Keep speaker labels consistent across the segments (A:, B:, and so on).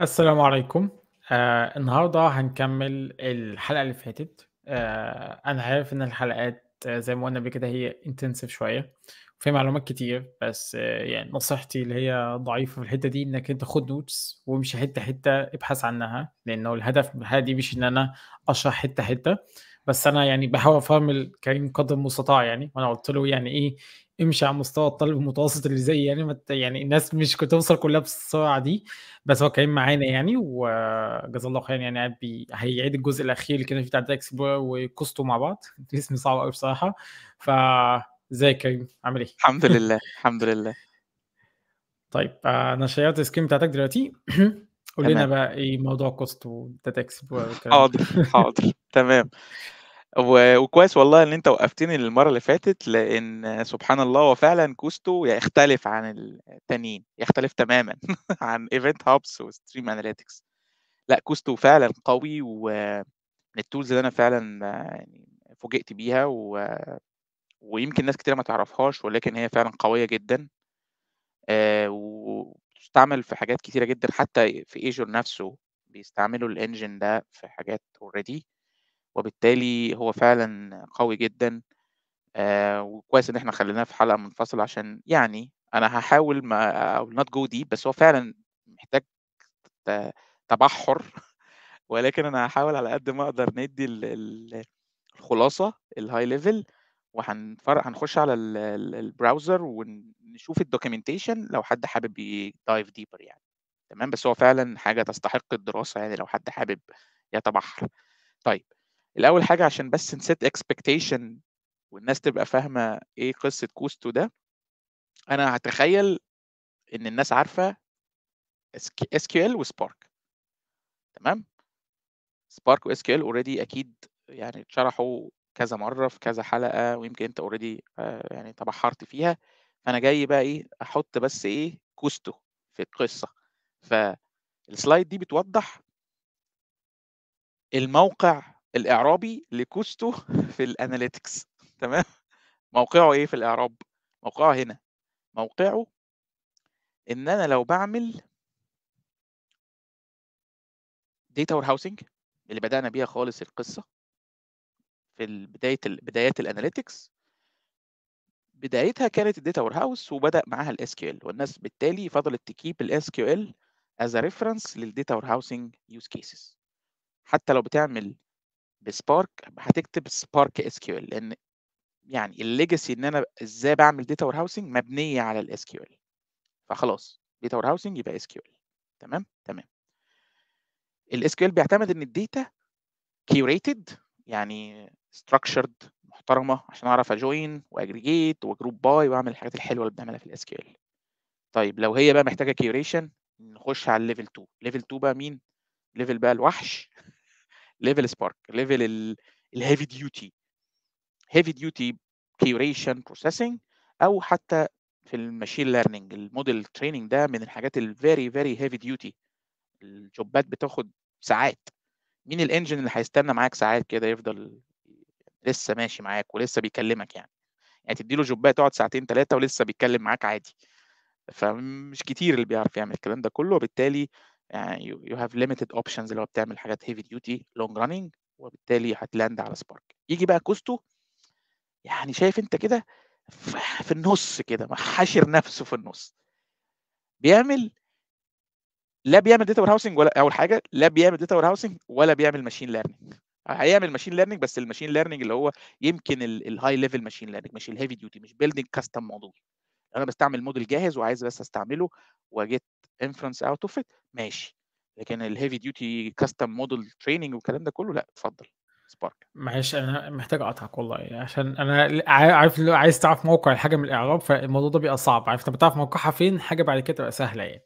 A: السلام عليكم آه، النهارده هنكمل الحلقة اللي فاتت آه، أنا عارف إن الحلقات آه، زي ما قلنا قبل كده هي انتنسيف شوية في معلومات كتير بس آه، يعني نصيحتي اللي هي ضعيفة في الحتة دي إنك أنت خد نوتس وامشي حتة حتة ابحث عنها لأنه الهدف من الحلقة دي مش إن أنا أشرح حتة حتة بس أنا يعني بحاول أفهم الكريم قدر المستطاع يعني وأنا قلت له يعني إيه امشي على مستوى الطالب المتوسط اللي زي يعني مت يعني الناس مش كنت توصل كلها بالسرعه دي بس هو كريم معانا يعني وجزاه الله خير يعني قاعد هيعيد الجزء الاخير اللي كان فيه بتاع اكسبلور وكوستو مع بعض اسم صعب قوي بصراحه ف ازيك كريم عامل ايه؟ الحمد لله
B: الحمد لله
A: طيب آه، انا شيرت السكرين بتاعتك دلوقتي قول لنا بقى ايه موضوع كوستو وداتا اكسبلور
B: حاضر حاضر تمام وكويس والله إن أنت وقّفتني للمرّة اللي فاتت، لإن سبحان الله هو فعلًا كوستو يختلف عن التانيين، يختلف تمامًا عن ايفنت هابس وستريم اناليتكس لأ كوستو فعلًا قوي ومن التولز اللي أنا فعلًا يعني فوجئت بيها و ويمكن ناس كتيرة ما تعرفهاش، ولكن هي فعلًا قوية جدًا. وتستعمل آه، وبتستعمل في حاجات كتيرة جدًا، حتى في ايجور نفسه بيستعملوا الانجن ده في حاجات already. وبالتالي هو فعلا قوي جدا آه وكويس ان احنا خليناه في حلقه منفصله عشان يعني انا هحاول ما نوت جو دي بس هو فعلا محتاج تبحر ولكن انا هحاول على قد ما اقدر ندي الخلاصه الهاي ليفل وهنفرق هنخش على البراوزر ونشوف الدوكيومنتيشن لو حد حابب يدايف ديبر يعني تمام بس هو فعلا حاجه تستحق الدراسه يعني لو حد حابب يتبحر طيب الاول حاجه عشان بس نسيت اكسبكتيشن والناس تبقى فاهمه ايه قصه كوستو ده انا هتخيل ان الناس عارفه اس كيو ال وسبارك تمام سبارك واس كيو ال اوريدي اكيد يعني اتشرحوا كذا مره في كذا حلقه ويمكن انت اوريدي آه، يعني تبحرت فيها فانا جاي بقى ايه احط بس ايه كوستو في القصه فالسلايد دي بتوضح الموقع الاعرابي لكوستو في الاناليتكس تمام موقعه ايه في الاعراب موقعه هنا موقعه ان انا لو بعمل داتا وير هاوسنج اللي بدانا بيها خالص القصه في بدايه بدايات الاناليتكس بدايتها كانت الداتا وير هاوس وبدا معاها الاس كيو ال والناس بالتالي فضلت تكيب الاس كيو ال از ريفرنس للداتا وير هاوسنج يوز كيسز حتى لو بتعمل بسبارك هتكتب سبارك اس كيو ال لان يعني الليجاسي ان انا ازاي بعمل داتا وير هاوسنج مبنيه على الاس كيو ال فخلاص داتا وير هاوسنج يبقى اس كيو ال تمام تمام الاس كيو ال بيعتمد ان الداتا كيوريتد يعني structured محترمه عشان اعرف اجوين واجريجيت وجروب باي واعمل الحاجات الحلوه اللي بنعملها في الاس كيو ال طيب لو هي بقى محتاجه كيوريشن نخش على الليفل 2 ليفل 2 بقى مين ليفل بقى الوحش ليفل سبارك ليفل الهيفي ديوتي هيفي ديوتي كيوريشن بروسيسنج او حتى في الماشين ليرنينج الموديل تريننج ده من الحاجات الفيري فيري هيفي ديوتي الجوبات بتاخد ساعات مين الانجن اللي هيستنى معاك ساعات كده يفضل لسه ماشي معاك ولسه بيكلمك يعني يعني تديله جوبات تقعد ساعتين ثلاثه ولسه بيتكلم معاك عادي فمش كتير اللي بيعرف يعمل الكلام ده كله وبالتالي يعني يو هاف ليميتد اوبشنز اللي هو بتعمل حاجات هيفي ديوتي لونج راننج وبالتالي هتلاند على سبارك يجي بقى كوستو يعني شايف انت كده في النص كده حاشر نفسه في النص بيعمل لا بيعمل داتا وير هاوسنج ولا اول حاجه لا بيعمل داتا وير هاوسنج ولا بيعمل ماشين ليرنينج هيعمل ماشين ليرنينج بس الماشين ليرنينج اللي هو يمكن الهاي ليفل ماشين ليرنينج مش الهيفي ديوتي مش بيلدينج كاستم موديل انا بستعمل موديل جاهز وعايز بس استعمله وجيت انفرنس اوت اوف ات ماشي لكن الهيفي ديوتي كاستم موديل تريننج والكلام ده
A: كله لا اتفضل سبارك معلش انا محتاج اقطعك والله عشان انا عارف لو عايز تعرف موقع الحاجه من الاعراب فالموضوع ده بيبقى صعب عارف انت بتعرف موقعها فين حاجه بعد كده تبقى سهله يعني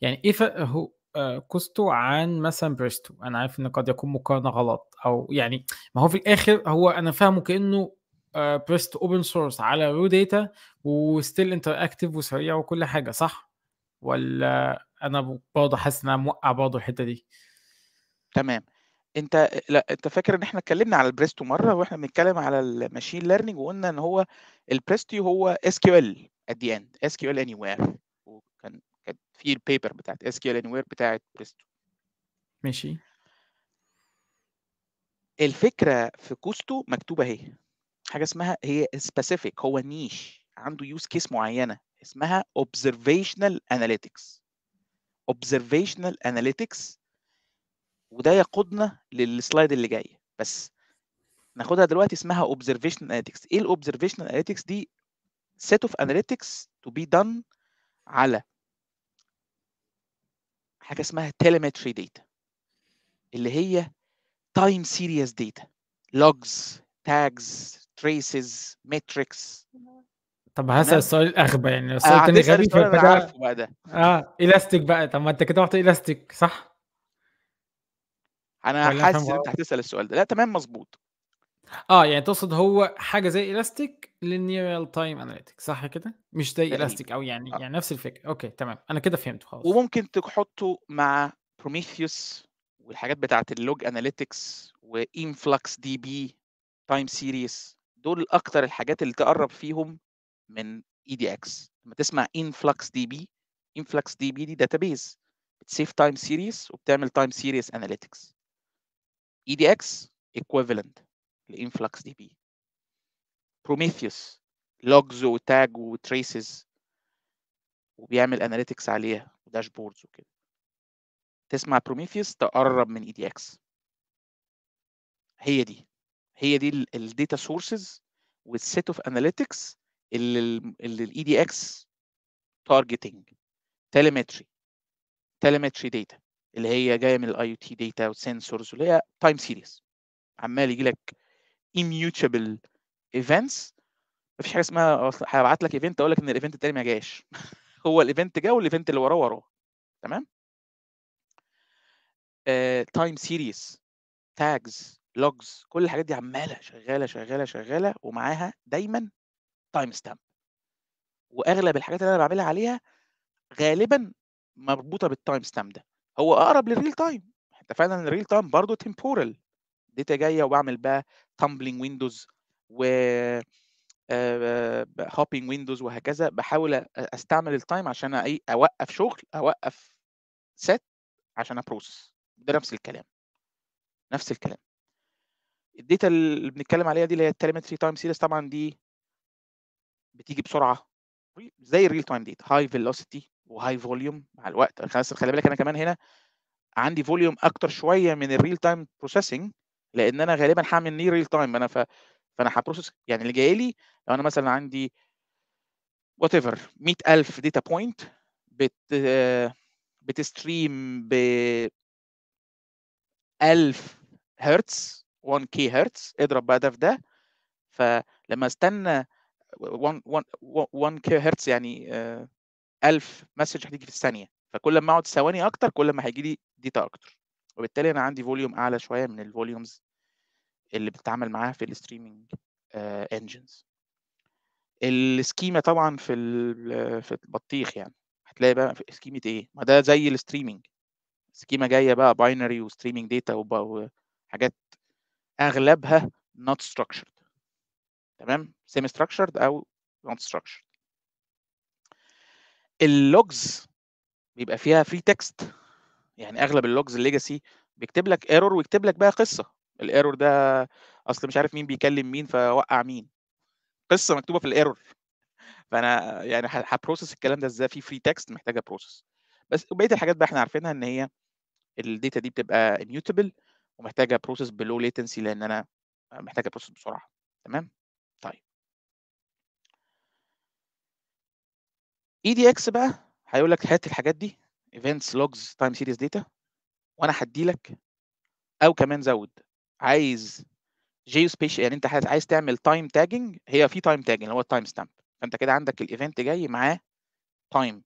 A: يعني ايه فرق هو كوستو آه، عن مثلا بريستو انا عارف ان قد يكون مقارنه غلط او يعني ما هو في الاخر هو انا فاهمه كانه آه، بريستو اوبن سورس على رو داتا وستيل انتر اكتف وسريع وكل حاجه صح ولا انا برضه حاسس ان انا موقع برضه الحته دي تمام انت
B: لا انت فاكر ان احنا اتكلمنا على البريستو مره واحنا بنتكلم على الماشين ليرنينج وقلنا ان هو البريستو هو اس كيو ال ات دي اند اس كيو ال اني وير وكان كان في البيبر بتاعت اس كيو ال اني وير بتاعت بريستو ماشي الفكره في كوستو مكتوبه اهي حاجه اسمها هي سبيسيفيك هو نيش عنده يوز كيس معينه اسمها observational analytics observational analytics وده يقودنا للسلايد اللي جاي بس ناخدها دلوقتي اسمها observational analytics ايه الاوبزرفيشنال analytics دي set of analytics to be done على حاجه اسمها telemetry data اللي هي time series data logs tags traces metrics
A: طب هسأل السؤال يعني، الاغبى يعني السؤال الثاني غبي فبدأ بقى اه الاستيك بقى طب ما انت كده رحت الاستيك صح؟
B: انا حاسس ان انت هتسال السؤال ده لا تمام مظبوط
A: اه يعني تقصد هو حاجه زي الاستيك للنيرال تايم اناليتيك صح كده مش زي الاستيك او يعني آه. يعني نفس الفكره اوكي تمام انا كده فهمت خلاص
B: وممكن تحطه مع بروميثيوس والحاجات بتاعت اللوج اناليتكس وانفلكس دي بي تايم سيريس دول اكتر الحاجات اللي تقرب فيهم من اي دي اكس لما تسمع influx دي بي e influx دي بي دي داتابيز بتسيف تايم سيريز وبتعمل تايم سيريز اناليتكس اي دي اكس ايكويفالنت لانفلكس دي بي بروميثيوس لوجز وتاج وتريسز وبيعمل اناليتكس عليها وداشبوردز وكده تسمع بروميثيوس تقرب من اي دي اكس هي دي هي دي الداتا سورسز والسيت اوف اناليتكس اللي الاي دي اكس تارجتنج تليمتري تليمتري داتا اللي هي جايه من الاي او تي داتا والسنسورز اللي هي تايم سيريز عمال يجي لك immutable events مفيش حاجه اسمها هبعت لك ايفنت اقول لك ان الايفنت التاني ما جاش هو الايفنت جه والايفنت اللي وراه وراه تمام تايم سيريز تاجز لوجز كل الحاجات دي عماله شغاله شغاله شغاله ومعاها دايما تايم ستامب واغلب الحاجات اللي انا بعملها عليها غالبا مربوطه بالتايم ستامب ده هو اقرب للريل تايم انت فعلا الريل تايم برضه تيمبورال داتا جايه وبعمل بقى تامبلينج ويندوز و هوبينج آه، ويندوز آه، وهكذا بحاول استعمل التايم عشان اوقف شغل اوقف سيت عشان ابروسس ده نفس الكلام نفس الكلام الداتا اللي بنتكلم عليها دي اللي هي التليمتري تايم سيريز طبعا دي بتيجي بسرعه زي الريل تايم ديتا هاي فيلوسيتي وهاي فوليوم مع الوقت خلي بالك انا كمان هنا عندي فوليوم اكتر شويه من الريل تايم بروسيسنج لان انا غالبا هعمل نير ريل تايم انا ف... فانا هبروسس يعني اللي جاي لي لو انا مثلا عندي وات ايفر 100000 داتا بوينت بت بتستريم ب 1000 هرتز 1 كي هرتز اضرب بقى ده في ده فلما استنى 1 كيلو هرتز يعني 1000 آه، مسج هتيجي في الثانيه فكل ما اقعد ثواني اكتر كل ما هيجي لي ديتا اكتر وبالتالي انا عندي فوليوم اعلى شويه من الفوليومز اللي بتتعامل معاها في الستريمينج انجنز السكيما طبعا في في البطيخ يعني هتلاقي بقى في سكيمه ايه ما ده زي الستريمينج سكيما جايه بقى باينري وستريمينج داتا وحاجات اغلبها not structured تمام سيمي ستراكشرد او نوت ستراكشرد اللوجز بيبقى فيها فري تكست يعني اغلب اللوجز الليجاسي بيكتب لك ايرور ويكتب لك بقى قصه الايرور ده اصل مش عارف مين بيكلم مين فوقع مين قصه مكتوبه في الايرور فانا يعني هبروسس الكلام ده ازاي في فري تكست محتاجه بروسس بس بقيه الحاجات بقى احنا عارفينها ان هي الداتا دي بتبقى اميوتبل ومحتاجه بروسس بلو ليتنسي لان انا محتاجه بروسس بسرعه تمام طيب اي دي اكس بقى هيقول لك هات الحاجات دي ايفنتس لوجز تايم سيريز داتا وانا هدي لك او كمان زود عايز جيو سبيش يعني انت عايز تعمل تايم تاجنج هي في تايم تاجنج اللي هو التايم ستامب فانت كده عندك الايفنت جاي معاه تايم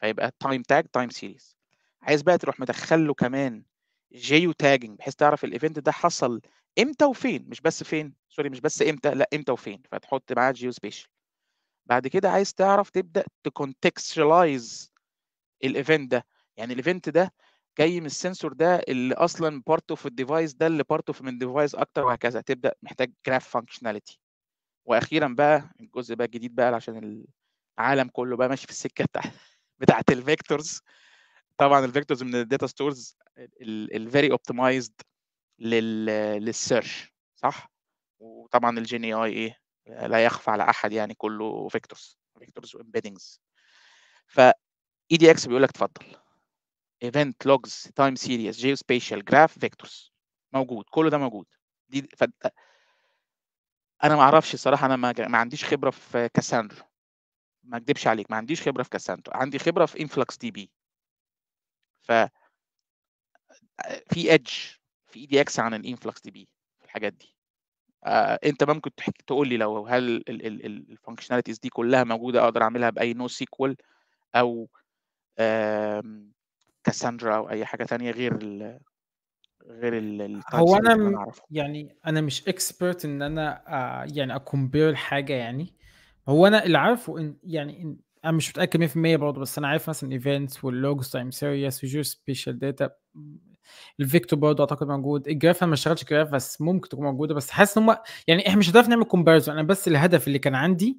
B: فيبقى تايم تاج تايم سيريز عايز بقى تروح مدخل له كمان جيو تاجنج بحيث تعرف الايفنت ده حصل امتى وفين مش بس فين سوري مش بس امتى لا امتى وفين فتحط معاه جيو سبيشال بعد كده عايز تعرف تبدا تكونتكستشلايز الايفنت ده يعني الايفنت ده جاي من السنسور ده اللي اصلا بارت اوف الديفايس ده اللي بارت اوف من ديفايس اكتر وهكذا تبدا محتاج جراف فانكشناليتي واخيرا بقى الجزء بقى الجديد بقى عشان العالم كله بقى ماشي في السكه بتاعت بتاعت الفيكتورز طبعا الفيكتورز من الداتا ستورز الفيري اوبتمايزد لل للسيرش صح وطبعا الجين اي اي ايه لا يخفى على احد يعني كله فيكتورز فيكتورز وامبيدنجز ف اي e دي اكس بيقول لك اتفضل ايفنت لوجز تايم سيريز جيو سبيشال جراف فيكتورز موجود كل ده موجود دي ف... انا ما اعرفش الصراحه انا ما, ما عنديش خبره في كاساندرا ما اكدبش عليك ما عنديش خبره في كاساندرا عندي خبره في انفلكس دي بي ف في ايدج في دي اكس عن الانفلكس دي بي في الحاجات دي آه انت ممكن تقول لي لو هل الفانكشناليتيز دي كلها موجوده اقدر اعملها باي نو سيكوال او كاساندرا او اي حاجه تانية غير ال غير ال هو انا
A: يعني انا مش اكسبرت ان انا آه يعني اكمبير حاجه يعني هو انا اللي عارفه ان يعني إن انا مش متاكد 100% برضه بس انا عارف مثلا ايفنتس واللوجز تايم سيريس وجيو سبيشال داتا الفيكتور برضه اعتقد موجود الجراف انا ما اشتغلتش جراف بس ممكن تكون موجوده بس حاسس ان هم يعني احنا مش هنعرف نعمل كومبارزون انا بس الهدف اللي كان عندي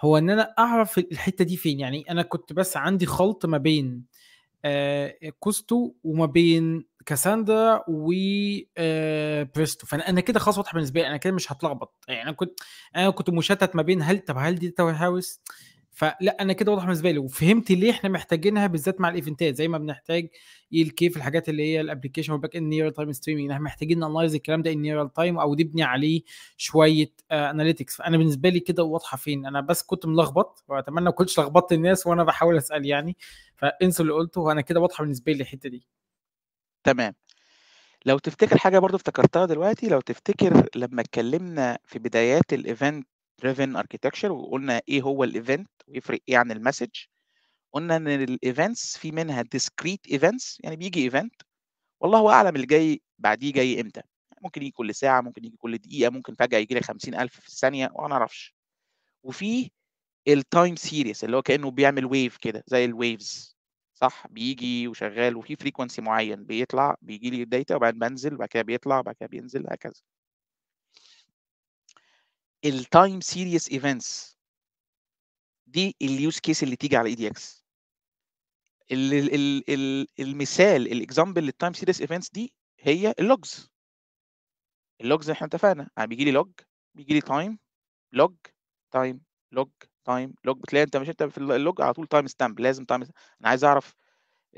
A: هو ان انا اعرف الحته دي فين يعني انا كنت بس عندي خلط ما بين آه كوستو وما بين كاساندرا و آه، بريستو فانا انا كده خلاص واضحه بالنسبه لي انا كده مش هتلخبط يعني انا كنت انا كنت مشتت ما بين هل طب هل دي تاور هاوس فلا انا كده واضح بالنسبه لي وفهمت ليه احنا محتاجينها بالذات مع الايفنتات زي ما بنحتاج اي ال الحاجات اللي هي الابلكيشن والباك اند نير تايم ستريمنج احنا محتاجين نانلايز الكلام ده ان نير تايم او نبني عليه شويه اناليتكس آه، فانا بالنسبه لي كده واضحه فين انا بس كنت ملخبط واتمنى ما كنتش لخبطت الناس وانا بحاول اسال يعني فانسوا اللي قلته وانا كده واضحه بالنسبه لي الحته دي
B: تمام لو تفتكر حاجه برضو افتكرتها دلوقتي لو تفتكر لما اتكلمنا في بدايات الايفنت دريفن architecture وقلنا ايه هو الايفنت ويفرق ايه عن المسج قلنا ان الايفنتس في منها ديسكريت ايفنتس يعني بيجي ايفنت والله اعلم اللي جاي بعديه جاي امتى ممكن يجي كل ساعه ممكن يجي كل دقيقه ممكن فجاه يجي لي 50000 في الثانيه وما نعرفش وفي التايم سيريس اللي هو كانه بيعمل ويف كده زي الويفز صح بيجي وشغال وفي فريكونسي معين بيطلع بيجي لي الداتا وبعدين بنزل وبعد كده بيطلع وبعد كده بينزل هكذا التايم سيريس ايفنتس دي اليوز كيس اللي تيجي على اي دي اكس المثال الاكزامبل للتايم سيريس ايفنتس دي هي اللوجز اللوجز احنا اتفقنا يعني بيجي لي لوج بيجي لي تايم لوج تايم لوج تايم لوج بتلاقي انت مش انت في اللوج على طول تايم ستامب لازم تايم انا عايز اعرف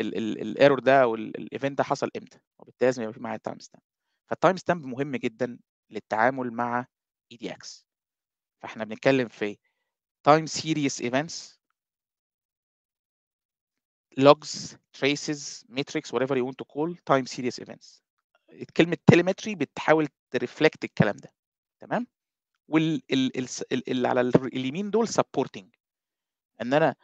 B: الايرور ده والايفنت ده حصل امتى وبالتالي لازم يبقى في معايا تايم ستامب فالتايم ستامب مهم جدا للتعامل مع اي دي اكس فاحنا بنتكلم في time series events logs traces metrics whatever you want to call time series events كلمه telemetry بتحاول ترفلكت الكلام ده تمام واللي على اليمين دول supporting ان انا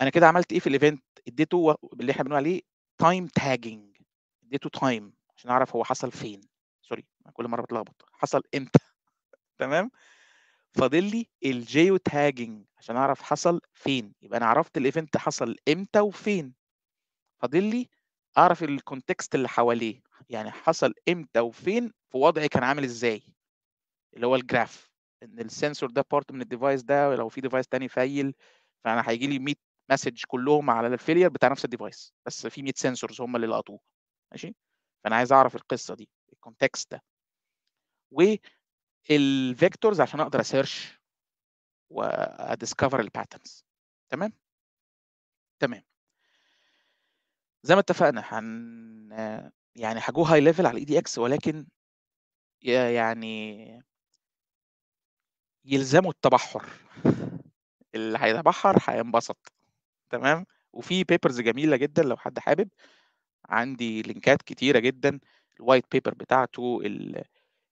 B: انا كده عملت ايه في الايفنت اديته اللي احنا بنقول عليه تايم تاجنج اديته تايم عشان اعرف هو حصل فين سوري كل مره بتلخبط حصل امتى تمام فاضل لي الجيو تاجنج عشان اعرف حصل فين يبقى انا عرفت الايفنت حصل امتى وفين فاضل لي اعرف الكونتكست اللي حواليه يعني حصل امتى وفين في وضعي كان عامل ازاي اللي هو الجراف ان السنسور ده بارت من الديفايس ده لو في ديفايس تاني فايل فانا هيجي لي 100 مسج كلهم على الفيلير بتاع نفس الديفايس بس في 100 سنسورز هم اللي لقطوه ماشي فانا عايز اعرف القصه دي الكونتكست ده الفيكتورز عشان اقدر اسيرش واديسكفر الباترنز تمام تمام زي ما اتفقنا هن يعني هجو هاي ليفل على الاي دي اكس ولكن يعني يلزموا التبحر اللي هيتبحر هينبسط تمام وفي بيبرز جميله جدا لو حد حابب عندي لينكات كتيره جدا الوايت بيبر بتاعته ال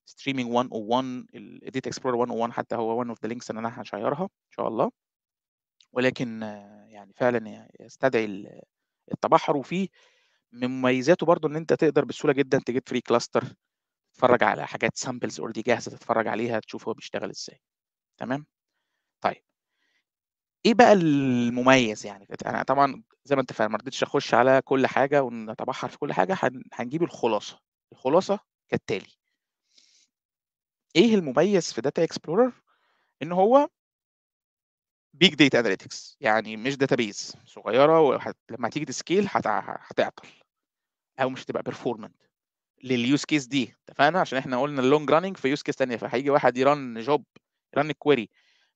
B: ستريمينج 101 الاديت اكسبلور 101 حتى هو وان اوف ذا لينكس اللي انا هشيرها ان شاء الله ولكن يعني فعلا يستدعي التبحر وفيه من مميزاته برضو ان انت تقدر بسهوله جدا تجيب فري كلاستر تتفرج على حاجات سامبلز اوريدي جاهزه تتفرج عليها تشوف هو بيشتغل ازاي تمام طيب ايه بقى المميز يعني انا طبعا زي ما انت فاهم ما رضيتش اخش على كل حاجه ونتبحر في كل حاجه هنجيب الخلاصه الخلاصه كالتالي ايه المميز في داتا اكسبلورر ان هو بيج داتا اناليتكس يعني مش داتابيز صغيره ولما تيجي تسكيل هتعطل او مش هتبقى بيرفورمنت لليوز كيس دي اتفقنا عشان احنا قلنا اللونج راننج في يوز كيس ثانيه فهيجي واحد يرن جوب يرن كويري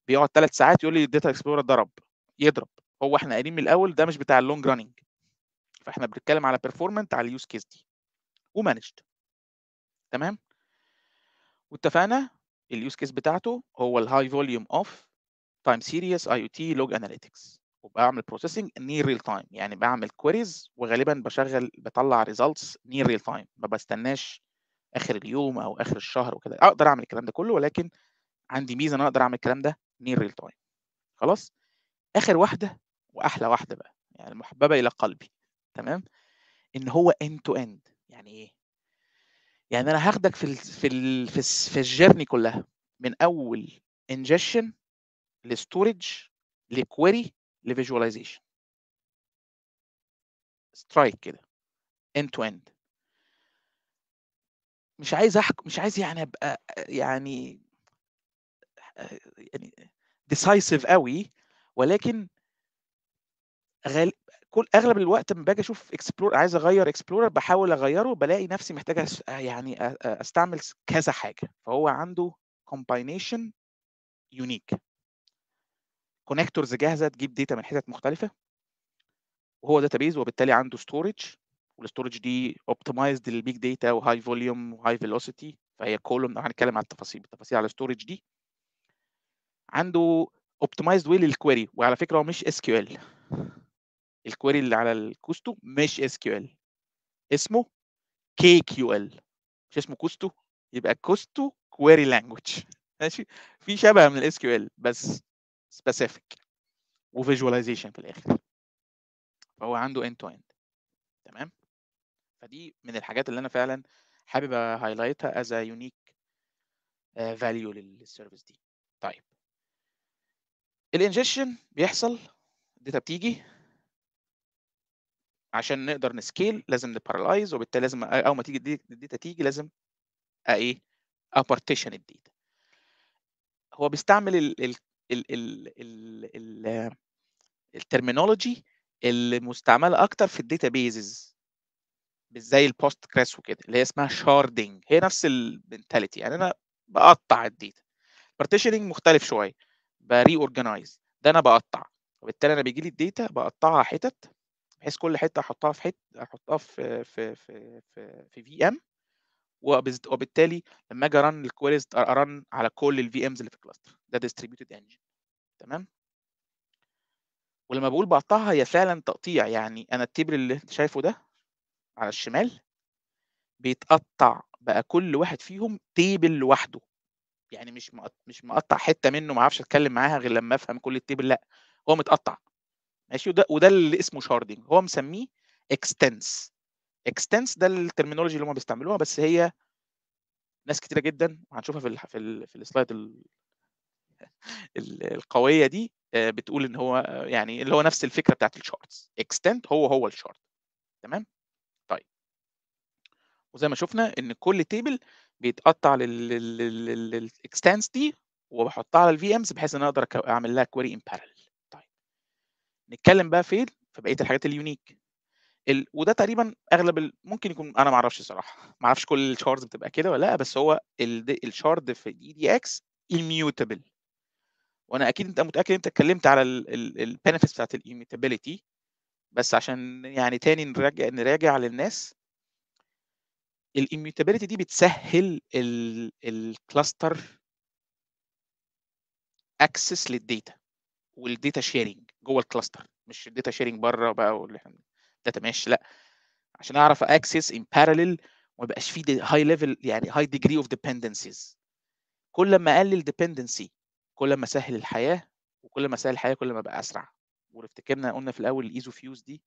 B: بيقعد ثلاث ساعات يقول لي الداتا اكسبلورر ضرب يضرب هو احنا قايلين من الاول ده مش بتاع اللونج راننج فاحنا بنتكلم على بيرفورمنت على اليوز كيس دي ومانجد تمام واتفقنا اليوز كيس بتاعته هو الهاي فوليوم اوف تايم سيريس اي او تي لوج اناليتكس وبعمل بروسيسنج نير ريل تايم يعني بعمل كويريز وغالبا بشغل بطلع ريزلتس نير ريل تايم ما بستناش اخر اليوم او اخر الشهر وكده اقدر اعمل الكلام ده كله ولكن عندي ميزه ان انا اقدر اعمل الكلام ده نير ريل تايم خلاص اخر واحده واحلى واحده بقى يعني المحببه الى قلبي تمام ان هو اند تو اند يعني ايه يعني انا هاخدك في الـ في الـ في, في الجيرني كلها من اول انجشن لستورج لكويري لفيجواليزيشن سترايك كده end تو end
A: مش عايز احكم مش
B: عايز يعني ابقى يعني يعني decisive قوي ولكن غال كل اغلب الوقت لما باجي اشوف اكسبلور عايز اغير اكسبلورر بحاول اغيره بلاقي نفسي محتاج آه، يعني آه، آه، استعمل كذا حاجه فهو عنده كومباينيشن يونيك كونكتورز جاهزه تجيب داتا من حتت مختلفه وهو بيز وبالتالي عنده ستورج والستورج دي اوبتمايزد للبيج داتا وهاي فوليوم وهاي فيلوسيتي فهي كولوم هنتكلم على التفاصيل بالتفاصيل على الستورج دي عنده اوبتمايزد ويل للكويري وعلى فكره هو مش اس كيو ال الكويري اللي على الكوستو مش اس كيو ال اسمه كي كيو ال مش اسمه كوستو يبقى كوستو كويري لانجوج ماشي في شبه من الاس كيو ال بس سبيسيفيك وفيجواليزيشن في الاخر فهو عنده اند تو اند تمام فدي من الحاجات اللي انا فعلا حابب هايلايتها از ا يونيك فاليو للسيرفيس دي طيب الانجكشن بيحصل الداتا بتيجي عشان نقدر نسكيل لازم نبارلايز وبالتالي لازم اول ما تيجي الداتا تيجي لازم ايه ابارتيشن الداتا هو بيستعمل ال ال ال ال ال ال الترمينولوجي اللي مستعمله اكتر في الداتا بيزز زي البوست كريس وكده اللي هي اسمها شاردنج هي نفس المنتاليتي يعني انا بقطع الداتا بارتيشننج مختلف شويه بري اورجنايز ده انا بقطع وبالتالي انا بيجي لي الداتا بقطعها حتت بحيث كل حته احطها في حته احطها في في في في, في في في في في ام وبالتالي لما اجي ارن الكويريز ارن على كل الفي امز اللي في الكلاستر ده ديستريبيوتد انجن تمام ولما بقول بقطعها هي فعلا تقطيع يعني انا التبر اللي انت شايفه ده على الشمال بيتقطع بقى كل واحد فيهم تيبل لوحده يعني مش مش مقطع حته منه ما اعرفش اتكلم معاها غير لما افهم كل التيبل لا هو متقطع ماشي وده وده اللي اسمه شاردنج هو مسميه اكستنس اكستنس ده الترمينولوجي اللي هم بيستعملوها بس هي ناس كتيره جدا وهنشوفها في الـ في, الـ في السلايد القويه دي آه، بتقول ان هو آه، يعني اللي هو نفس الفكره بتاعت الشارتس اكستنت هو هو الشارت تمام طيب وزي ما شفنا ان كل تيبل بيتقطع للاكستنس دي وبحطها على الفي امز بحيث ان انا اقدر اعمل لها كويري ان بارل نتكلم بقى فين في بقيه الحاجات اليونيك ال... وده تقريبا اغلب ال... ممكن يكون انا ما اعرفش صراحه ما اعرفش كل الشاردز بتبقى كده ولا لا بس هو ال... الشارد في الاي دي اكس immutable وانا اكيد انت متاكد انت اتكلمت على البنفيتس بتاعت الايميتابيليتي بس عشان يعني تاني نراجع نراجع للناس الايميوتابيلتي دي بتسهل الكلاستر اكسس للديتا والديتا شيرنج جوه الكلاستر مش الداتا شيرنج بره بقى واللي احنا داتا مش لا عشان اعرف اكسس ان بارلل وما يبقاش في هاي ليفل يعني هاي ديجري اوف ديبندنسيز كل ما اقلل ديبندنسي كل ما اسهل الحياه وكل ما اسهل الحياه كل ما بقى اسرع وافتكرنا قلنا في الاول الايزو فيوز دي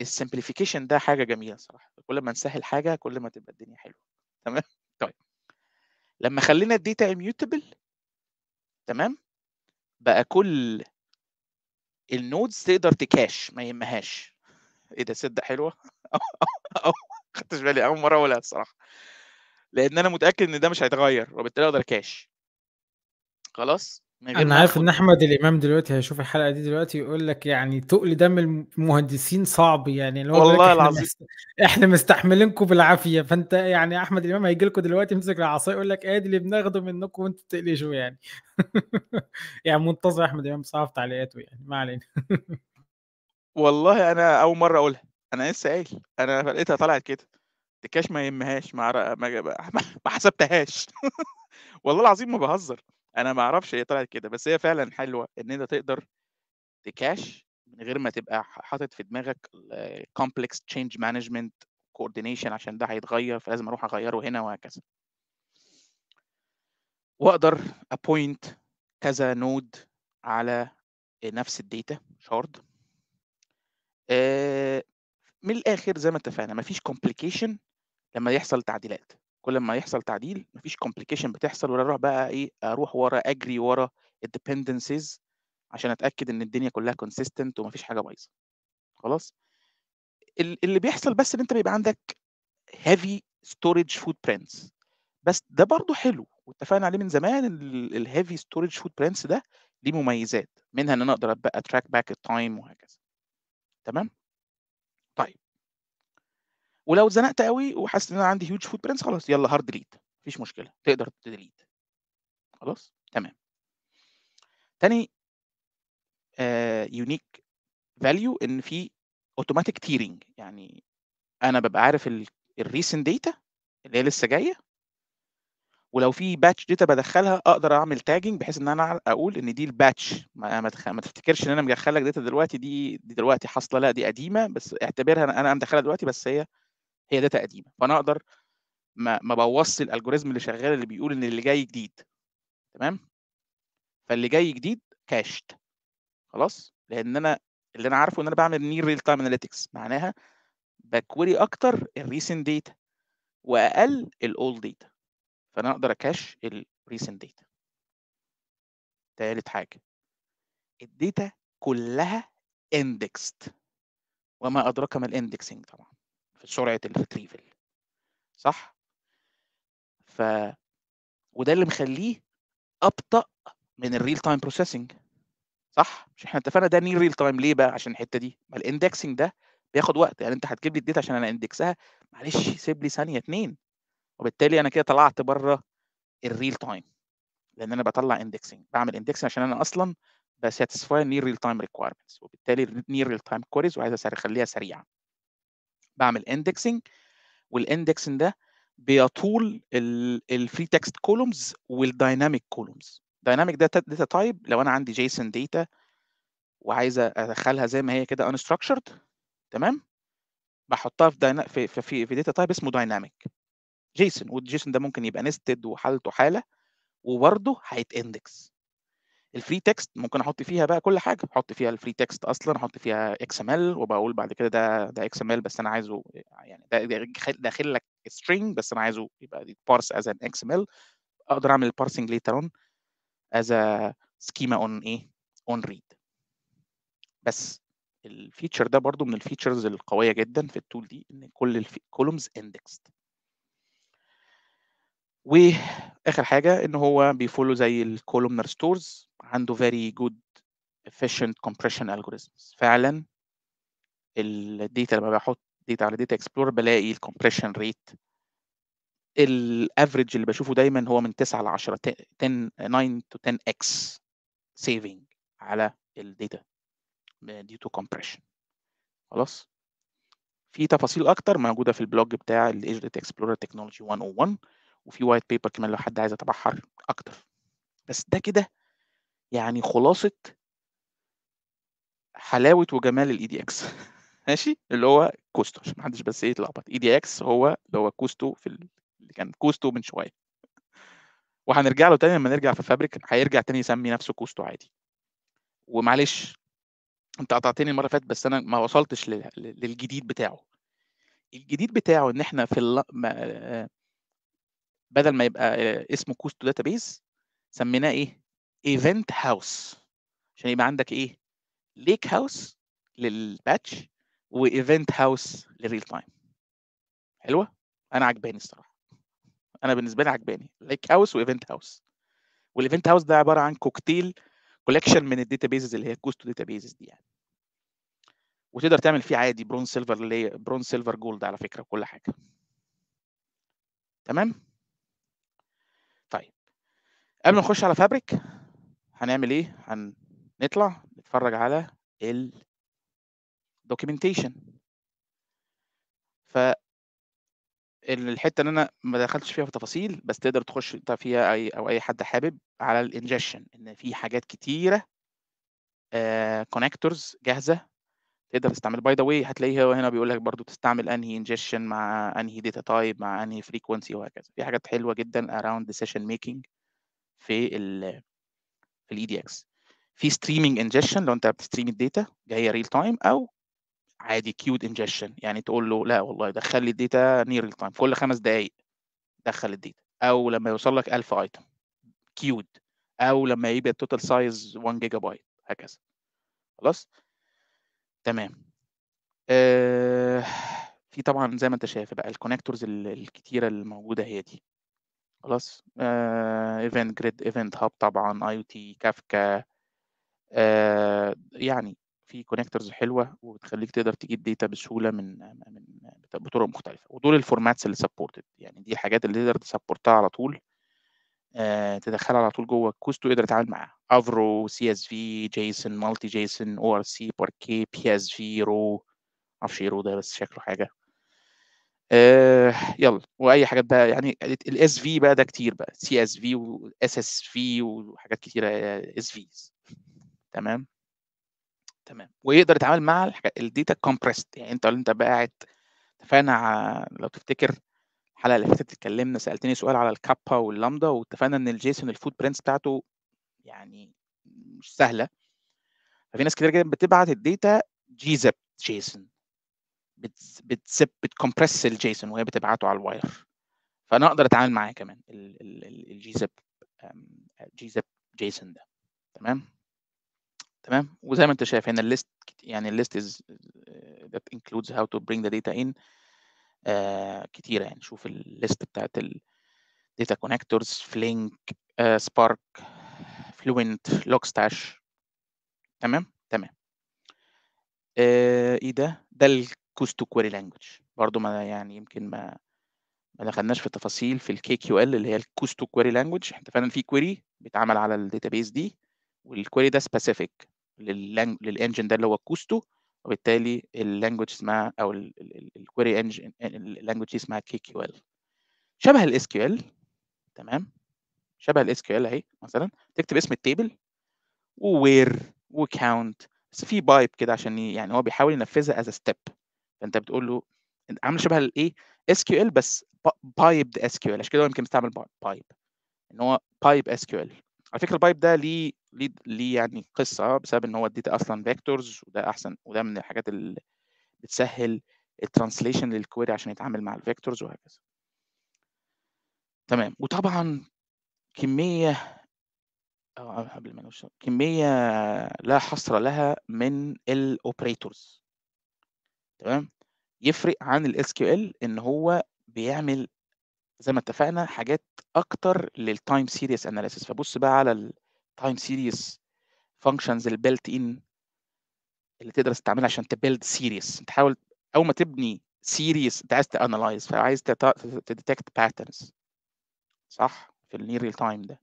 B: السمبليفيكيشن ده حاجه جميله صراحه كل ما نسهل حاجه كل ما تبقى الدنيا حلوه تمام طيب لما خلينا الداتا اميوتبل تمام بقى كل النودز تقدر تكاش ما يهمهاش ايه ده سده حلوه او خدتش بالي اول مره اقولها الصراحه لان انا متاكد ان ده مش هيتغير وبالتالي اقدر كاش خلاص انا عارف ان
A: احمد الامام دلوقتي هيشوف الحلقه دي دلوقتي يقول لك يعني تقل دم المهندسين صعب يعني اللي هو والله العظيم مست... احنا مستحملينكم بالعافيه فانت يعني احمد الامام هيجي لكم دلوقتي يمسك العصايه يقول لك ادي اللي بناخده منكم وانتوا بتقلشوا يعني يعني منتظر احمد الامام صعب تعليقاته يعني ما علينا
B: والله انا اول مره اقولها انا لسه قايل انا لقيتها طلعت كده الكاش ما يهمهاش ما ما حسبتهاش والله العظيم ما بهزر انا ما اعرفش هي طلعت كده بس هي فعلا حلوه ان انت تقدر تكاش من غير ما تبقى حاطط في دماغك كومبلكس تشينج مانجمنت كوردينيشن عشان ده هيتغير فلازم اروح اغيره هنا وهكذا واقدر ابوينت كذا نود على نفس الداتا شارد من الاخر زي ما اتفقنا مفيش كومبليكيشن لما يحصل تعديلات كل ما يحصل تعديل مفيش كومبليكيشن بتحصل ولا اروح بقى ايه اروح ورا اجري ورا الديبندنسز عشان اتاكد ان الدنيا كلها كونسيستنت ومفيش حاجه بايظه خلاص اللي بيحصل بس ان انت بيبقى عندك هيفي ستورج فوت برينتس بس ده برضو حلو واتفقنا عليه من زمان الهيفي ستورج فوت برينتس ده ليه مميزات منها ان انا اقدر اتراك باك التايم وهكذا تمام ولو اتزنقت قوي وحاسس ان انا عندي هيوج فوت برنتس خلاص يلا هارد ديليت مفيش مشكله تقدر تديليت خلاص تمام تاني يونيك uh, فاليو ان في اوتوماتيك تيرنج يعني انا ببقى عارف الريسنت داتا اللي هي لسه جايه ولو في باتش داتا بدخلها اقدر اعمل تاجنج بحيث ان انا اقول ان دي الباتش ما, ما تفتكرش ان انا مدخل لك داتا دلوقتي دي دلوقتي حاصله لا دي قديمه بس اعتبرها انا مدخلها دلوقتي بس هي هي داتا قديمه فانا اقدر ما ما بوظش الالجوريزم اللي شغال اللي بيقول ان اللي جاي جديد تمام فاللي جاي جديد كاشت خلاص لان انا اللي انا عارفه ان انا بعمل نير ريل تايم اناليتكس معناها بكوري اكتر الريسنت ديتا واقل الاولد ديتا فانا اقدر اكاش الريسنت ديتا تالت حاجه الداتا كلها اندكست وما ادراك ما الاندكسنج طبعا سرعه الريتريفل صح ف وده اللي مخليه ابطا من الريل تايم بروسيسنج صح مش احنا اتفقنا ده نير ريل تايم ليه بقى عشان الحته دي ما الاندكسنج ده بياخد وقت يعني انت هتجيب لي الداتا عشان انا اندكسها معلش سيب لي ثانيه اتنين وبالتالي انا كده طلعت بره الريل تايم لان انا بطلع اندكسنج بعمل اندكسنج عشان انا اصلا بساتسفاي نير ريل تايم ريكويرمنتس وبالتالي نير ريل تايم كوريز وعايز اخليها سريعه بعمل اندكسنج والاندكسنج ده بيطول الفري تكست كولومز والدايناميك كولومز دايناميك داتا داتا تايب لو انا عندي جيسون داتا وعايز ادخلها زي ما هي كده unstructured تمام بحطها في داينا في في, في في داتا تايب اسمه دايناميك جيسون والجيسون ده ممكن يبقى نستد وحالته حاله وبرضه هيتاندكس الفري تكست ممكن احط فيها بقى كل حاجه احط فيها الفري تكست اصلا احط فيها اكس ام ال وبقول بعد كده ده ده اكس ام ال بس انا عايزه يعني ده داخل لك سترينج بس انا عايزه يبقى بارس از ان اكس ام ال اقدر اعمل later ليتر اون از سكيما اون ايه اون ريد بس الفيتشر ده برضو من الفيتشرز القويه جدا في التول دي ان كل الكولومز اندكست واخر حاجه ان هو بيفولو زي الكولومنر ستورز عنده very good efficient compression algorithms فعلا data لما بحط data على data اكسبلور بلاقي rate ريت الافريج اللي بشوفه دايما هو من 9 ل 10 10 9 to 10 اكس سيفنج على data due to compression خلاص في تفاصيل اكتر موجوده في البلوج بتاع الايج داتا اكسبلورر تكنولوجي 101 وفي وايت بيبر كمان لو حد عايز يتبحر اكتر بس ده كده يعني خلاصه حلاوه وجمال الاي دي اكس ماشي اللي هو كوستو عشان محدش بس إيه يتلخبط اي دي اكس هو اللي هو كوستو في ال... اللي كان كوستو من شويه وهنرجع له تاني لما نرجع في فابريك هيرجع تاني يسمي نفسه كوستو عادي ومعلش انت قطعتني المره اللي فاتت بس انا ما وصلتش لل... للجديد بتاعه الجديد بتاعه ان احنا في الل... ما... آه، بدل ما يبقى آه، اسمه كوستو داتابيز سميناه ايه ايفنت هاوس عشان يبقى عندك ايه ليك هاوس للباتش وايفنت هاوس للريل تايم حلوه انا عجباني الصراحه انا بالنسبه لي عجباني ليك هاوس وايفنت هاوس والايفنت هاوس ده عباره عن كوكتيل كولكشن من الداتابيزز اللي هي كوست داتابيزز دي يعني وتقدر تعمل فيه عادي برونز سيلفر هي برونز سيلفر جولد على فكره وكل حاجه تمام طيب قبل ما نخش على فابريك هنعمل ايه هنطلع نتفرج على ال documentation ف الحته اللي انا ما دخلتش فيها في تفاصيل بس تقدر تخش انت فيها اي او اي حد حابب على الانجكشن ان في حاجات كتيره كونكتورز آه، uh, جاهزه تقدر تستعمل باي ذا واي هتلاقيها هنا بيقول لك برضو تستعمل انهي انجكشن مع انهي داتا تايب مع انهي فريكونسي وهكذا في حاجات حلوه جدا اراوند ديسيشن ميكنج في ال في الاي دي e اكس في ستريمينج انجشن لو انت بتستريم الداتا جايه ريل تايم او عادي كيود انجشن يعني تقول له لا والله دخل لي الداتا نير ريل تايم كل خمس دقائق دخل الداتا او لما يوصل لك 1000 ايتم كيود او لما يبقى التوتال سايز 1 جيجا بايت هكذا خلاص تمام آه في طبعا زي ما انت شايف بقى الكونكتورز الكتيره الموجوده هي دي خلاص ايفنت جريد ايفنت هاب طبعا اي او تي كافكا آه، يعني في كونكترز حلوه وبتخليك تقدر تجيب داتا بسهوله من من بطرق مختلفه ودول الفورماتس اللي سبورتد يعني دي الحاجات اللي تقدر تسبورتها على طول آه، تدخلها على طول جوه الكوست وتقدر تتعامل معاها افرو سي اس في جيسون مالتي جيسون او ار سي باركي بي اس في رو معرفش ايه رو ده بس شكله حاجه آه يلا واي حاجات بقى يعني الاس في بقى ده كتير بقى سي اس في واس اس في وحاجات كتيره اس آه، فيز تمام تمام ويقدر يتعامل مع الداتا كومبريست يعني انت انت بقى قاعد اتفقنا لو تفتكر الحلقه اللي فاتت اتكلمنا سالتني سؤال على الكابا واللامدا واتفقنا ان الجيسون الفوت برنتس بتاعته يعني مش سهله ففي ناس كتير جدا بتبعت الداتا جيزب جيسون بتسب بتكمبرس الجيسون وهي بتبعته على الواير فانا اقدر اتعامل معاه كمان الجيزب جيزب جيسون ده تمام تمام وزي ما انت شايف هنا الليست يعني الليست از that includes how to bring the data in آه، كتيره يعني شوف الليست بتاعت ال connectors flink uh, spark fluent logstash تمام تمام آه، ايه ده ده كوستو تو كويري لانجوج برضو ما يعني يمكن ما ما دخلناش في تفاصيل في الكي كيو ال اللي هي الكوستو تو كويري لانجوج احنا فعلا في كويري بيتعمل على الداتابيز دي والكويري ده سبيسيفيك للانجن ده اللي هو الكوستو وبالتالي اللانجوج اسمها او الكويري انجن اللانجوج اسمها كي كيو ال شبه الاس كيو ال تمام شبه الاس كيو ال اهي مثلا تكتب اسم التيبل ووير وكاونت بس في بايب كده عشان يعني هو بيحاول ينفذها از ستيب فانت بتقول له عامل شبه الايه اس كيو ال إيه؟ بس بايب اس كيو ال عشان كده هو يمكن مستعمل بايب ان هو بايب اس كيو ال على فكره البايب ده ليه ليه لي يعني قصه آه، بسبب ان هو اديت اصلا فيكتورز وده احسن وده من الحاجات اللي بتسهل الترانسليشن للكويري عشان يتعامل مع الفيكتورز وهكذا تمام وطبعا كميه آه، قبل ما نوصل كميه لا حصر لها من الاوبريتورز تمام؟ يفرق عن SQL إن هو بيعمل زي ما اتفقنا حاجات أكتر time series analysis فبُص بقى على time series functions built in اللي تقدر تستعملها عشان تbuild series أنت حاول أول ما تبني series أنت عايز تانلايز فعايز تديتكت patterns صح؟ في النير real time ده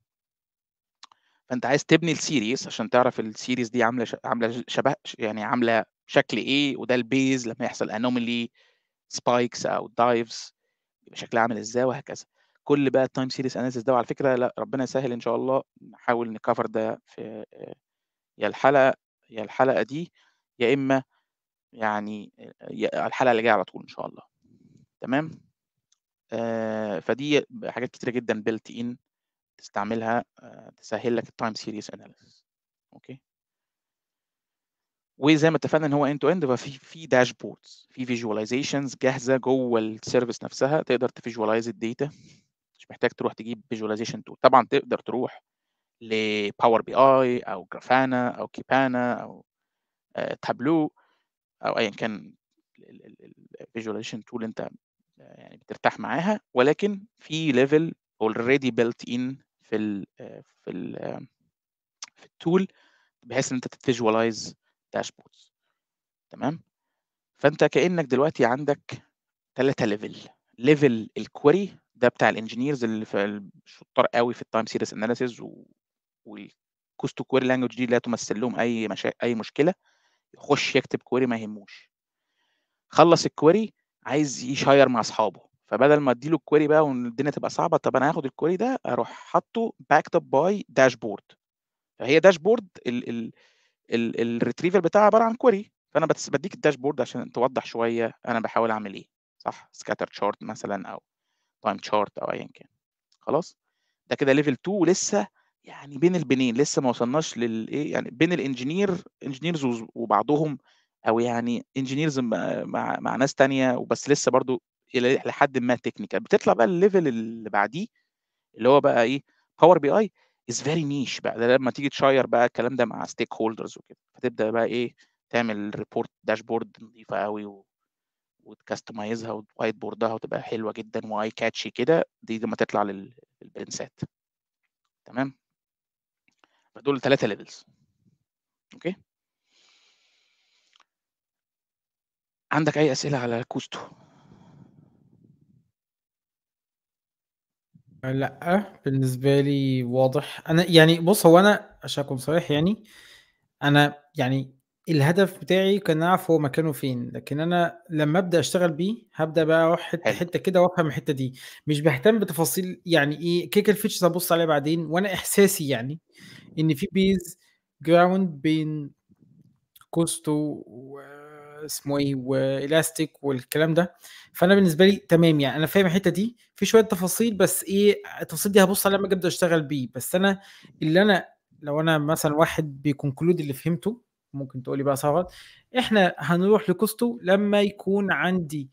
B: فأنت عايز تبني السيريس عشان تعرف السيريس دي عاملة عاملة شبه يعني عاملة شكل ايه وده البيز لما يحصل انوميلي سبايكس او دايفز يبقى شكلها عامل ازاي وهكذا كل بقى التايم سيريس اناليسيس ده وعلى فكره لا ربنا يسهل ان شاء الله نحاول نكفر ده في يا الحلقه يا الحلقه دي يا اما يعني الحلقه اللي جايه على طول ان شاء الله تمام آه فدي حاجات كتيره جدا بيلت ان تستعملها آه تسهل لك التايم سيريس اناليسيس اوكي وزي ما اتفقنا ان هو اند تو اند ففي في داشبوردز في فيجواليزيشنز جاهزه جوه السيرفيس نفسها تقدر تفيجواليز الداتا مش محتاج تروح تجيب فيجواليزيشن تول طبعا تقدر تروح لباور بي اي او جرافانا او كيبانا او تابلو آه، او ايا كان الفيجواليزيشن تول انت آه، يعني بترتاح معاها ولكن في ليفل اوريدي بيلت ان في الـ آه، في الـ في التول بحيث ان انت تفيجواليز داشبوردز تمام فانت كانك دلوقتي عندك ثلاثه ليفل ليفل الكويري ده بتاع الانجينيرز اللي في الشطار قوي في التايم سيريس اناليسيز و... والكوست كويري لانجوج دي لا تمثل لهم اي مشا... اي مشكله يخش يكتب كويري ما يهموش خلص الكويري عايز يشير مع اصحابه فبدل ما اديله الكويري بقى والدنيا تبقى صعبه طب انا هاخد الكويري ده اروح حاطه باكد اب باي داشبورد فهي داشبورد ال ال الريتريفل بتاعها عباره عن كويري فانا بس بديك الداشبورد عشان توضح شويه انا بحاول اعمل ايه صح سكاتر شارت مثلا او تايم شارت او ايا كان خلاص ده كده ليفل 2 ولسه يعني بين البنين لسه ما وصلناش للايه يعني بين الانجينير انجينيرز وبعضهم او يعني انجينيرز مع, مع, ناس تانية وبس لسه برضو الى لحد ما تكنيكال بتطلع بقى الليفل اللي بعديه اللي هو بقى ايه باور بي اي از فيري نيش بقى ده لما تيجي تشير بقى الكلام ده مع ستيك هولدرز وكده فتبدا بقى ايه تعمل ريبورت داشبورد نظيفه قوي و... وتكستمايزها ووايت بوردها وتبقى حلوه جدا واي كاتشي كده دي لما تطلع للبرنسات تمام فدول ثلاثه ليفلز اوكي عندك اي اسئله على كوستو
A: لأ، بالنسبة لي واضح. أنا يعني بُص، هو أنا عشان أكون صريح يعني، أنا يعني الهدف بتاعي كان أعرف هو مكانه فين، لكن أنا لمّا أبدأ أشتغل بيه، هبدا بقى أروح حتّة، حتّة كده وأفهم الحتّة دي. مش بهتم بتفاصيل يعني إيه، كيك الفيتشز ابص عليها بعدين وأنا إحساسي يعني إن في بيز جراوند بين كوستو و اسمه ايه والاستيك والكلام ده فانا بالنسبه لي تمام يعني انا فاهم الحته دي في شويه تفاصيل بس ايه التفاصيل دي هبص عليها لما ابدا اشتغل بيه بس انا اللي انا لو انا مثلا واحد بيكونكلود اللي فهمته ممكن تقولي بقى صعب احنا هنروح لكوستو لما يكون عندي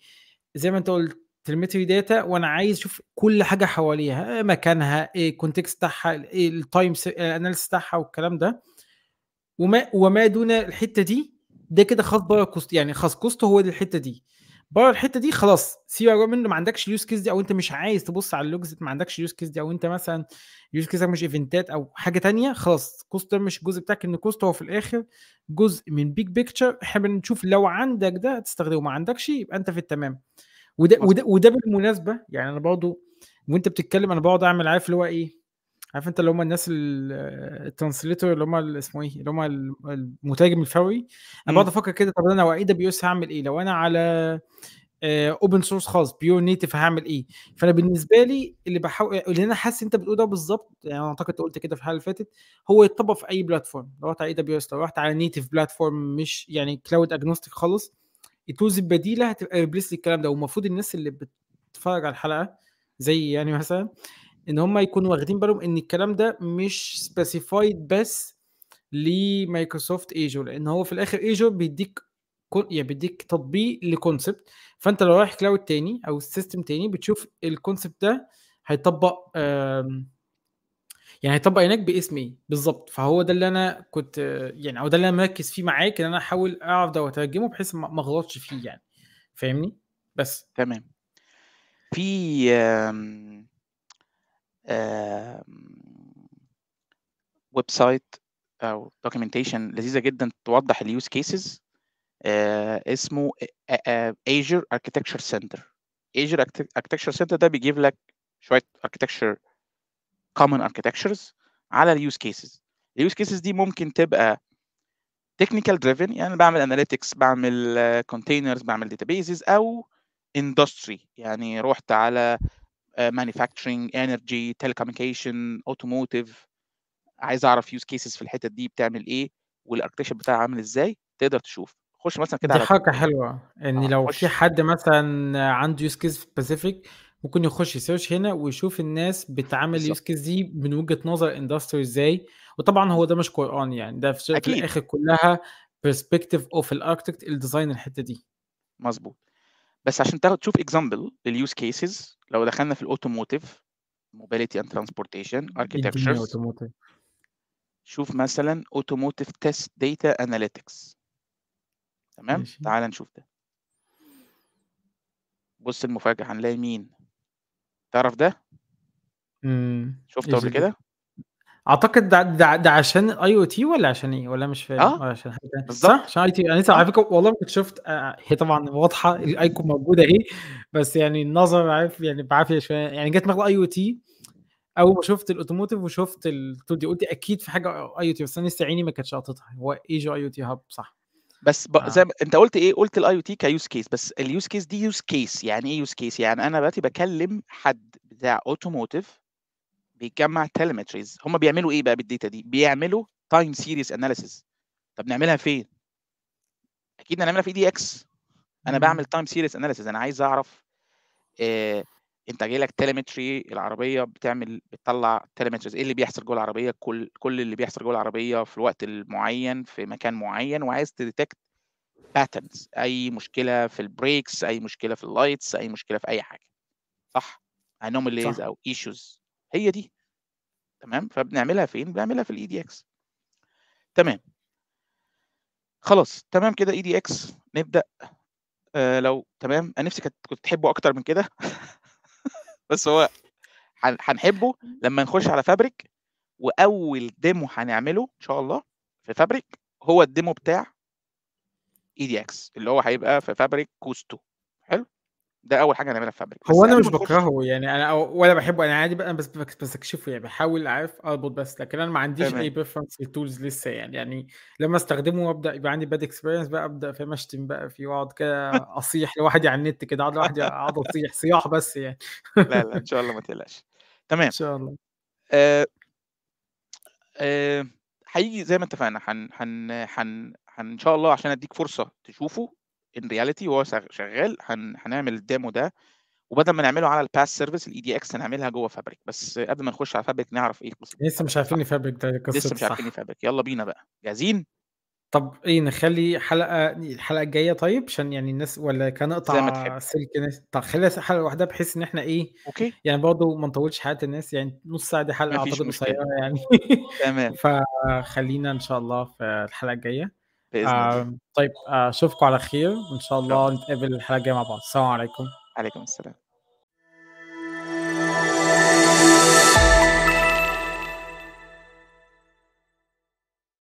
A: زي ما انت قلت تلمتري داتا وانا عايز اشوف كل حاجه حواليها مكانها ايه الكونتكست بتاعها ايه التايم اناليسيس بتاعها والكلام ده وما وما دون الحته دي ده كده خاص بره كوست يعني خاص كوست هو الحته دي بره الحته دي خلاص سيبك بقى منه ما عندكش اليوز كيس دي او انت مش عايز تبص على اللوجز ما عندكش اليوز كيس دي او انت مثلا اليوز كيسك مش ايفنتات او حاجه تانية خلاص كوست ده مش الجزء بتاعك ان كوست هو في الاخر جزء من بيج بيكتشر احنا بنشوف لو عندك ده تستخدمه ما عندكش يبقى انت في التمام وده وده وده بالمناسبه يعني انا برضه وانت بتتكلم انا بقعد اعمل عارف اللي هو ايه عارف انت اللي هم الناس الترانسليتور اللي هم اسمه ايه اللي هم المترجم الفوري انا بقعد امم. افكر كده طب انا واي دبليو اس هعمل ايه لو انا على اوبن آه، سورس خاص بيور نيتف هعمل ايه فانا بالنسبه لي اللي بحاول اللي انا حاسس انت بتقول ده بالظبط يعني انا اعتقد قلت كده في الحلقه اللي فاتت هو يتطبق في اي بلاتفورم لو رحت على اي دبليو اس لو رحت على نيتف بلاتفورم مش يعني كلاود اجنوستيك خالص التولز البديله هتبقى ريبليس الكلام ده والمفروض الناس اللي بتتفرج على الحلقه زي يعني مثلا ان هم يكونوا واخدين بالهم ان الكلام ده مش سبيسيفايد بس لمايكروسوفت ايجو لان هو في الاخر ايجو بيديك يعني بيديك تطبيق لكونسبت فانت لو رايح كلاود تاني او سيستم تاني بتشوف الكونسبت ده هيطبق يعني هيطبق هناك باسم ايه بالظبط فهو ده اللي انا كنت يعني او ده اللي انا مركز فيه معاك ان انا احاول اعرف ده واترجمه بحيث ما اغلطش فيه يعني فاهمني بس تمام
B: في ويب سايت او دوكيومنتيشن لذيذه جدا توضح اليوز كيسز آه، اسمه ايجر اركتكتشر سنتر ايجر اركتكتشر سنتر ده بيجيب لك شويه اركتكتشر كومن اركتكتشرز على اليوز كيسز اليوز كيسز دي ممكن تبقى تكنيكال دريفن يعني بعمل اناليتكس بعمل كونتينرز آه، بعمل داتابيزز او اندستري يعني رحت على مانيفاكتشرنج انرجي تيليكوميونيكيشن اوتوموتيف عايز اعرف يوز كيسز في الحتت دي بتعمل ايه والاركتشر بتاعها عامل ازاي تقدر تشوف
A: خش مثلا كده دي حاجه حلوه ان آه لو خش. في حد مثلا عنده يوز كيس سبيسيفيك ممكن يخش يسيرش هنا ويشوف الناس بتعامل يوز كيس دي من وجهه نظر اندستري ازاي وطبعا هو ده مش قران يعني ده في, في الاخر كلها برسبكتيف اوف الاركتكت الديزاين الحته دي
B: مظبوط بس عشان تاخد تشوف اكزامبل لليوز كيسز لو دخلنا في الاوتوموتيف موبيليتي اند ترانسبورتيشن اركيتكتشرز شوف مثلا اوتوموتيف تيست داتا اناليتكس تمام تعال نشوف ده بص المفاجاه هنلاقي مين تعرف ده
A: امم شفته إيه قبل كده اعتقد ده, ده, ده عشان اي او تي ولا عشان ايه ولا مش فاهم اه عشان حاجه صح عشان اي تي يعني انا على فكره والله كنت شفت آه، هي طبعا واضحه الايكون موجوده اهي بس يعني النظر عارف يعني بعافيه شويه يعني جت دماغي اي او تي اول ما شفت الاوتوموتيف وشفت التو دي قلت اكيد في حاجه اي او تي بس انا لسه عيني ما كانتش قاططها هو ايجي اي او تي هاب صح
B: بس ب... آه. زي ما انت قلت ايه قلت الاي او تي كيوز كيس بس اليوز كيس دي يوز كيس يعني ايه يوز كيس يعني انا دلوقتي بكلم حد بتاع اوتوموتيف بيجمع تيليمتريز هم بيعملوا ايه بقى بالداتا دي بيعملوا تايم سيريز اناليسيز طب نعملها فين اكيد هنعملها في اي دي اكس انا بعمل تايم سيريز اناليسيز انا عايز اعرف إيه انت جاي لك تيليمتري العربيه بتعمل بتطلع تيليمتريز ايه اللي بيحصل جوه العربيه كل كل اللي بيحصل جوه العربيه في الوقت المعين في مكان معين وعايز تديتكت باترنز اي مشكله في البريكس اي مشكله في اللايتس اي مشكله في اي حاجه صح انوميليز او ايشوز هي دي تمام فبنعملها فين إيه؟ بنعملها في الاي دي e اكس تمام خلاص تمام كده اي دي اكس نبدا آه لو تمام انا نفسي كنت كنت تحبه اكتر من كده بس هو هنحبه لما نخش على فابريك واول ديمو هنعمله ان شاء الله في فابريك هو الديمو بتاع اي دي اكس اللي هو هيبقى في فابريك كوستو ده اول حاجه هنعملها في فابريك
A: هو انا مش بكرهه يعني انا ولا بحبه انا عادي بقى بس بستكشفه يعني بحاول اعرف اربط بس لكن انا ما عنديش اي بريفرنس للتولز لسه يعني يعني لما استخدمه وابدا يبقى عندي باد اكسبيرينس بقى ابدا فاهم اشتم بقى فيه واقعد كده اصيح لوحدي على النت كده اقعد لوحدي اقعد اصيح صياح بس يعني لا لا ان شاء الله ما تقلقش
B: تمام ان شاء الله آه آه حقيقي زي ما اتفقنا هن هن هن ان شاء الله عشان اديك فرصه تشوفه ان رياليتي وهو شغال هن... هنعمل الديمو ده وبدل ما نعمله على الباس سيرفيس الاي دي اكس هنعملها جوه فابريك بس قبل ما نخش على فابريك نعرف ايه القصه
A: لسه مش عارفين فابريك ده قصه لسه مش عارفين
B: فابريك يلا بينا بقى
A: جاهزين طب ايه نخلي حلقه الحلقه الجايه طيب عشان يعني الناس ولا كان اقطع زي ما تحب سلك الناس طب خلي حلقه واحده بحيث ان احنا ايه اوكي يعني برضه ما نطولش حياه الناس يعني نص ساعه دي حلقه اعتقد قصيره يعني تمام فخلينا ان شاء الله في الحلقه الجايه طيب آه، اشوفكم على خير وان شاء الله نتقابل الحلقه الجايه مع بعض السلام عليكم عليكم السلام